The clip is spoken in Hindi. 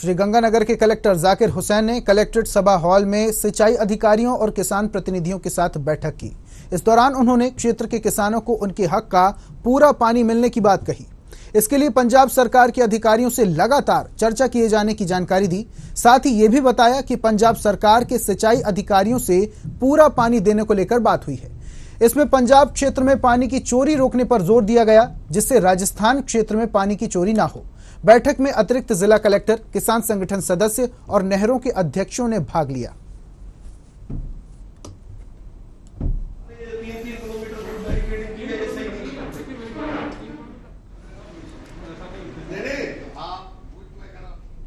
श्रीगंगानगर के कलेक्टर जाकिर हुसैन ने कलेक्ट्रेट सभा हॉल में सिंचाई अधिकारियों और किसान प्रतिनिधियों के साथ बैठक की इस दौरान उन्होंने क्षेत्र के किसानों को उनके हक का पूरा पानी मिलने की बात कही इसके लिए पंजाब सरकार के अधिकारियों से लगातार चर्चा किए जाने की जानकारी दी साथ ही यह भी बताया कि पंजाब सरकार के सिंचाई अधिकारियों से पूरा पानी देने को लेकर बात हुई है इसमें पंजाब क्षेत्र में पानी की चोरी रोकने पर जोर दिया गया जिससे राजस्थान क्षेत्र में पानी की चोरी ना हो बैठक में अतिरिक्त जिला कलेक्टर किसान संगठन सदस्य और नहरों के अध्यक्षों ने भाग लिया